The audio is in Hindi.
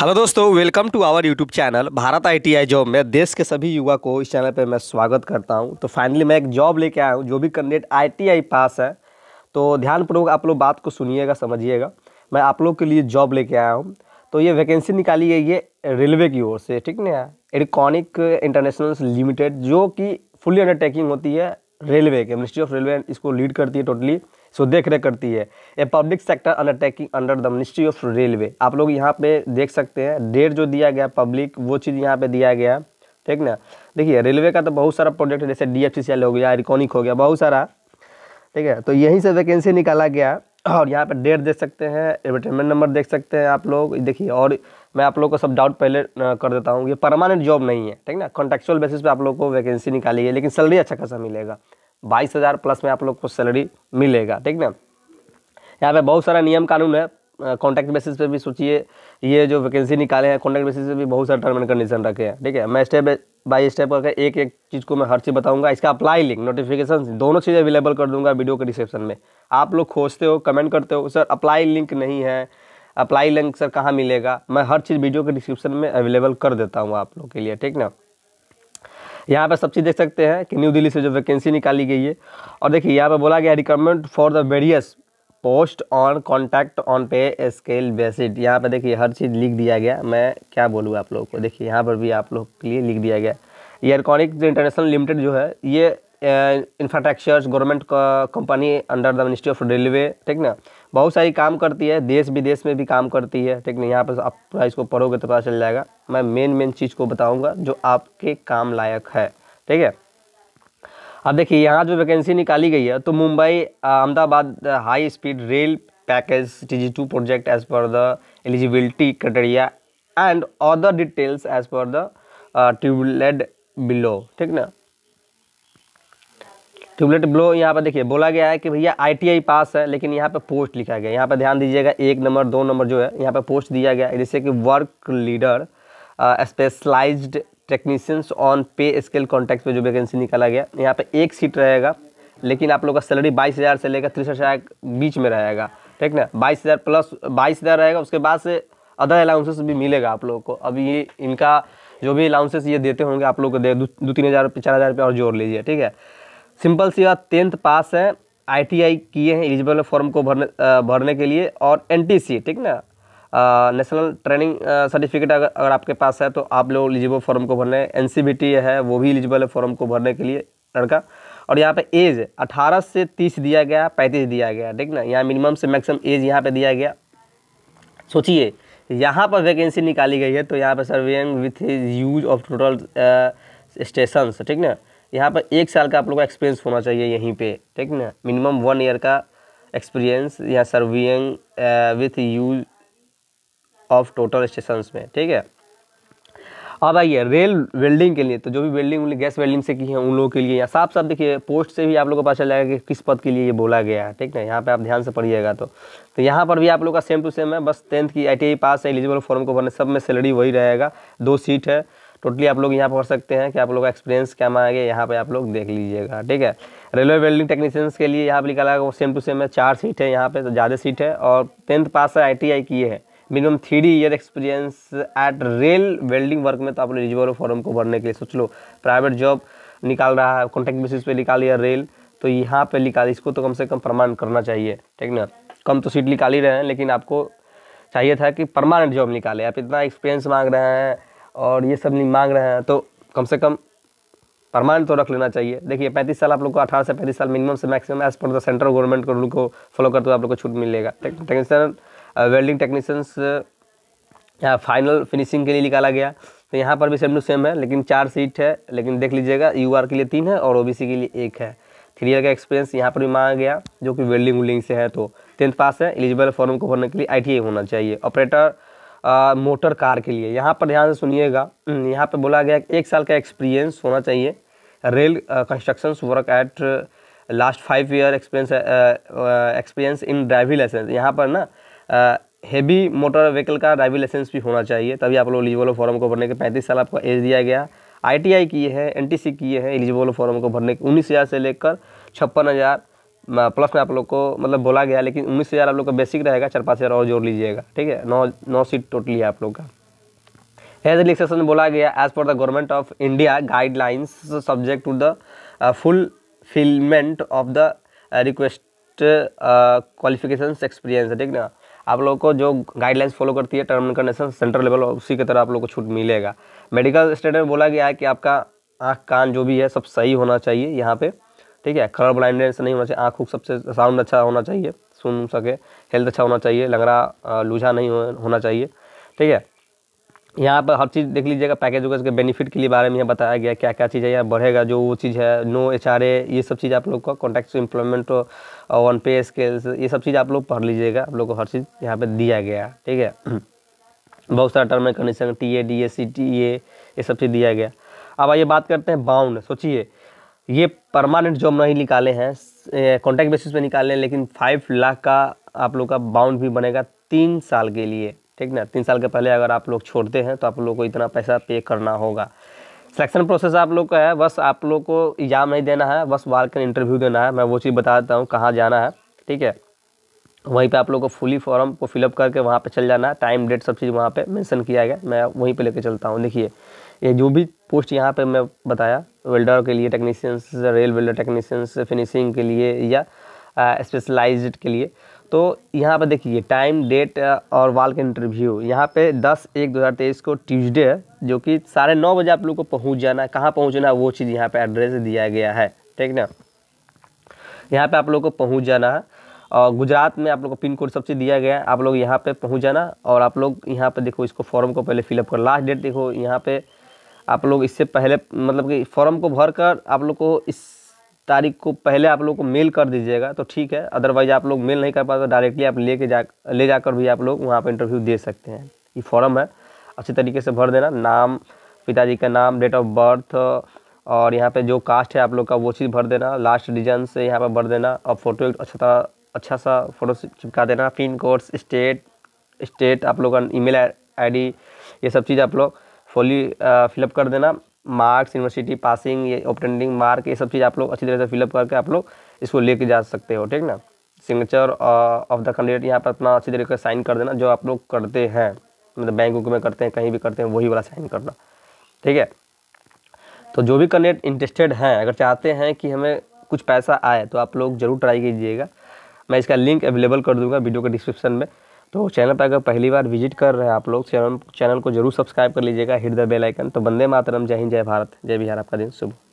हेलो दोस्तों welcome to our YouTube channel Bharat ITI job में देश के सभी युवा को इस चैनल पे मैं स्वागत करता हूं तो फाइनली मैं एक जॉब लेके आया हूं जो भी कैंडिडेट आईटीआई पास है तो ध्यानपूर्वक आप लोग बात को सुनिएगा समझिएगा मैं आप लोग के लिए जॉब लेके आया हूँ तो ये वैकेंसी निकाली गई है रेलवे की ओर से ठीक ना इलेक्ट्रॉनिक इंटरनेशनल लिमिटेड जो कि फुली अंडरटेकिंग होती है रेलवे के मिनिस्ट्री ऑफ रेलवे इसको लीड करती है टोटली totally. सो देख रेख करती है a public sector undertaking under the ministry of railway आप लोग यहाँ पे देख सकते हैं डेट जो दिया गया पब्लिक वो चीज़ यहाँ पे दिया गया ठीक ना देखिए रेलवे का तो बहुत सारा प्रोजेक्ट है जैसे डी हो गया आइकॉनिक हो गया बहुत सारा ठीक है तो यहीं से वैकेंसी निकाला गया और यहाँ पर डेट देख सकते हैं एडवर्टाइजमेंट नंबर देख सकते हैं आप लोग देखिए और मैं आप लोग को सब डाउट पहले कर देता हूँ ये परमानेंट जॉब नहीं है ठीक ना कॉन्ट्रेक्चुअल बेसिस पे आप लोग को वैकेंसी निकाली है लेकिन सैलरी अच्छा खासा मिलेगा बाईस हज़ार प्लस में आप लोग को सैलरी मिलेगा ठीक ना यहाँ पे बहुत सारा नियम कानून है कॉन्टैक्ट बेसिस पे भी सोचिए ये जो वैकेंसी निकाले हैं कॉन्टैक्ट बेसिस पे भी बहुत सारे टर्म एंड कंडीशन रखे हैं ठीक है मैं स्टेप बाई स्टेप करके एक एक चीज़ को मैं हर चीज़ बताऊंगा इसका अप्लाई लिंक नोटिफिकेशन दोनों चीज़ें अवेलेबल कर दूंगा वीडियो के डिस्क्रिप्शन में आप लोग खोजते हो कमेंट करते हो सर अप्लाई लिंक नहीं है अप्लाई लिंक सर कहाँ मिलेगा मैं हर चीज़ वीडियो के डिस्क्रिप्शन में अवेलेबल कर देता हूँ आप लोग के लिए ठीक ना यहाँ पर सब चीज़ देख सकते हैं कि न्यू दिल्ली से जो वैकेंसी निकाली गई है और देखिए यहाँ पर बोला गया recommend for the various post on contact on pay scale based यहाँ पर देखिए हर चीज़ लिख दिया गया मैं क्या बोलूँ आप लोगों को देखिए यहाँ पर भी आप लोग के लिए लिख दिया गया ये जो इंटरनेशनल लिमिटेड जो है ये infrastructures government company under the ministry of railway ठीक ना बहुत सारी काम करती है देश विदेश में भी काम करती है ठीक ना यहाँ पर आप पूरा इसको पढ़ोगे तो पता चल जाएगा मैं मेन मेन चीज़ को बताऊँगा जो आपके काम लायक है ठीक है अब देखिए यहाँ जो वैकेंसी निकाली गई है तो Mumbai Ahmedabad high speed rail package T two project as per the eligibility criteria and other details as per the tabled below ठीक ना ट्यूबलेट ब्लो यहाँ पर देखिए बोला गया है कि भैया आईटीआई पास है लेकिन यहाँ पर पोस्ट लिखा गया है यहाँ पर ध्यान दीजिएगा एक नंबर दो नंबर जो है यहाँ पर पोस्ट दिया गया है जैसे कि work leader specialized technicians on pay scale contact pay जो वैकेंसी निकाला गया यहाँ पे एक सीट रहेगा लेकिन आप लोग का सैलरी बाईस हज़ार से लेकर तिरसठ हज़ार बीच में रहेगा ठीक ना बाईस हज़ार प्लस बाईस हज़ार रहेगा उसके बाद से अदर अलाउंसेस भी मिलेगा आप लोगों को अभी ये इनका जो भी अलाउंसेस ये देते होंगे आप लोग को दे दो तीन हज़ार चार हज़ार रुपये और जोड़ लीजिए ठीक है सिंपल सी बात टेंथ पास है आईटीआई किए हैं एलिजिबल फॉर्म को भरने भरने के लिए और एनटीसी ठीक ना नेशनल ट्रेनिंग सर्टिफिकेट अगर अगर आपके पास है तो आप लोग एलिजिबल फॉर्म को भरने एन है वो भी एलिजिबल है फॉर्म को भरने के लिए लड़का और यहाँ पे एज 18 से 30 दिया गया 35 दिया गया ठीक ना यहाँ मिनिमम से मैक्सिमम एज यहाँ पे दिया गया सोचिए यहाँ पर वैकेंसी निकाली गई है तो यहाँ पर surveying with use of total station ठीक ना यहाँ पर एक साल का आप लोग का एक्सपीरियंस होना चाहिए यहीं पे ठीक ना मिनिमम वन ईयर का एक्सपीरियंस यहाँ serving with use of total station में ठीक है अब आइए रेल वेल्डिंग के लिए तो जो भी वेल्डिंग गैस वेल्डिंग से की है उन लोगों के लिए यहाँ साफ साफ देखिए पोस्ट से भी आप लोगों को पता चल जाएगा कि किस पद के लिए ये बोला गया है ठीक ना यहाँ पे आप ध्यान से पढ़िएगा तो तो यहाँ पर भी आप लोग का सेम टू सेम है बस टेंथ की आई पास है एलिजिबल फॉर्म को भरने सब में सैलरी वही रहेगा दो सीट है टोटली आप लोग यहाँ पढ़ सकते हैं कि आप लोग का एक्सपीरियंस क्या मांगे यहाँ पर आप लोग देख लीजिएगा ठीक है रेलवे वेल्डिंग टेक्नीशियंस के लिए यहाँ पर निकाला वो सेम टू सेम है चार सीट है यहाँ पर तो ज़्यादा सीट है और टेंथ पास है आई टी किए हैं minimum three year experience at rail welding work में तो आप लोग रिजर्वर फॉर्म को भरने के लिए सोच लो प्राइवेट जॉब निकाल रहा है कॉन्ट्रैक्ट बेसिस पे निकाली है रेल तो यहाँ पे निकाल इसको तो कम से कम प्रमाण करना चाहिए ठीक ना कम तो सीट निकाल ही रहे हैं लेकिन आपको चाहिए था कि परमानेंट जॉब निकाले आप इतना एक्सपीरियंस मांग रहे हैं और ये सब नहीं मांग रहे हैं तो कम से कम प्रमाण तो रख लेना चाहिए देखिए पैंतीस साल आप लोग को अठारह से पैंतीस साल मिनिमम से maximum as per the central government को रूल को फॉलो करते हुए आप लोग को छूट मिलेगा technician welding technicians final finishing के लिए निकाला गया तो यहाँ पर भी सेम टू सेम है लेकिन चार सीट है लेकिन देख लीजिएगा यू के लिए तीन है और ओ के लिए एक है थ्री ईयर का एक्सपीरियंस यहाँ पर भी मांगा गया जो कि वेल्डिंग वुल्डिंग से है तो टेंथ पास है एलिजिबल फॉर्म को भरने के लिए आई होना चाहिए ऑपरेटर आ, मोटर कार के लिए यहाँ पर ध्यान से सुनिएगा हम्म, यहाँ पर बोला गया एक साल का एक्सपीरियंस होना चाहिए rail construction work at last five year experience experience in driving licence यहाँ पर ना हेवी मोटर व्हीकल का ड्राइविंग लाइसेंस भी होना चाहिए तभी आप लोग एलिजिबल फॉर्म को भरने के पैंतीस साल आपको एज दिया गया आई किए हैं एन किए हैं एलिजिबल फॉर्म को भरने के उन्नीस हज़ार से लेकर छप्पन हज़ार प्लस में आप लोग को मतलब बोला गया लेकिन उन्नीस हज़ार आप लोग का बेसिक रहेगा चार पाँच हज़ार और जोड़ लीजिएगा ठीक है नौ नौ सीट टोटली है आप लोग का हेज रिलेक्सेशन में बोला गया as per the government of India guidelines subject to the fulfilment of the request qualification experience ठीक ना आप लोगों को जो गाइडलाइंस फॉलो करती है term and condition central level उसी की तरह आप लोग को छूट मिलेगा मेडिकल स्टेट में बोला गया है कि आपका आँख कान जो भी है सब सही होना चाहिए यहाँ पे ठीक है कलर ब्लाइंडनेस नहीं होना चाहिए आँख सबसे साउंड अच्छा होना चाहिए सुन सके हेल्थ अच्छा होना चाहिए लंगड़ा लूझा नहीं होना चाहिए ठीक है यहाँ पर हर चीज़ देख लीजिएगा पैकेज वगैरह के बेनिफिट के लिए बारे में यहाँ बताया गया क्या क्या चीज़ है यहाँ बढ़ेगा जो वो चीज़ है नो एच आर ए ये सब चीज़ आप लोग का contact employment one pay scales ये सब चीज़ आप लोग पढ़ लीजिएगा आप लोग को हर चीज़ यहाँ पर दिया गया ठीक है बहुत सारा term and condition T A D A C T A ये सब चीज़ दिया गया अब आइए बात करते हैं बाउंड सोचिए ये परमानेंट जॉब नहीं निकाले हैं कॉन्ट्रैक्ट बेसिस पे निकाले हैं लेकिन फाइव लाख का आप लोग का बाउंड भी बनेगा तीन साल के लिए ठीक ना तीन साल के पहले अगर आप लोग छोड़ते हैं तो आप लोग को इतना पैसा पे करना होगा सिलेक्शन प्रोसेस आप लोग का है बस आप लोग को एग्ज़ाम नहीं देना है बस वार का इंटरव्यू देना है मैं वो चीज़ बता देता हूँ कहाँ जाना है ठीक है वहीं पे आप लोग को फुली फॉर्म को फिलअप करके वहाँ पे चल जाना है टाइम डेट सब चीज़ वहाँ पे मेंशन किया गया मैं वहीं पे लेके चलता हूँ देखिए ये जो भी पोस्ट यहाँ पे मैं बताया वेल्डर के लिए technicians rail welder technicians finishing के लिए या स्पेशलाइज्ड के लिए तो यहाँ पर देखिए टाइम डेट और वाल का इंटरव्यू यहाँ पे 10 एक 2023 को ट्यूसडे जो कि साढ़े नौ बजे आप लोग को पहुँच जाना है कहाँ पहुँचना है वो चीज़ यहाँ पे एड्रेस दिया गया है ठीक ना यहाँ पे आप लोग को पहुँच जाना है और गुजरात में आप लोग को पिन कोड सबसे दिया गया है आप लोग यहाँ पे पहुँच जाना और आप लोग यहाँ पे देखो इसको फॉर्म को पहले फिलअप कर लास्ट डेट देखो यहाँ पर आप लोग इससे पहले मतलब कि फॉर्म को भर कर आप लोग को इस तारीख को पहले आप लोग को मेल कर दीजिएगा तो ठीक है अदरवाइज आप लोग मेल नहीं कर पाते तो डायरेक्टली आप लेके जा ले जाकर भी आप लोग वहाँ पर इंटरव्यू दे सकते हैं ये फॉर्म है अच्छे तरीके से भर देना नाम पिताजी का नाम डेट ऑफ बर्थ और यहाँ पे जो कास्ट है आप लोग का वो चीज़ भर देना लास्ट डिजन से यहाँ पर भर देना और फोटो एक अच्छा था अच्छा सा फ़ोटो चिपका देना पिन कोड स्टेट स्टेट आप लोग का ईमेल आईडी ये सब चीज़ आप लोग फॉली फिलअप uh, कर देना मार्क्स यूनिवर्सिटी पासिंग ये ऑपटेंडिंग मार्क ये सब चीज़ आप लोग अच्छी तरह से फिलअप करके आप लोग इसको लेके जा सकते हो ठीक ना सिग्नेचर ऑफ द कैंडिडेट यहाँ पर अपना अच्छी तरीके से साइन कर देना जो आप लोग करते हैं मतलब बैंक में करते हैं कहीं भी करते हैं वही वाला साइन करना ठीक है तो जो भी कैंडिडेट इंटरेस्टेड हैं अगर चाहते हैं कि हमें कुछ पैसा आए तो आप लोग ज़रूर ट्राई कीजिएगा मैं इसका लिंक अवेलेबल कर दूंगा वीडियो के डिस्क्रिप्शन में तो चैनल पर अगर पहली बार विजिट कर रहे हैं आप लोग चैनल चैनल को जरूर सब्सक्राइब कर लीजिएगा हिट द बेल आइकन तो बंदे मातरम जय हिंद जय भारत जय बिहार आपका दिन शुभ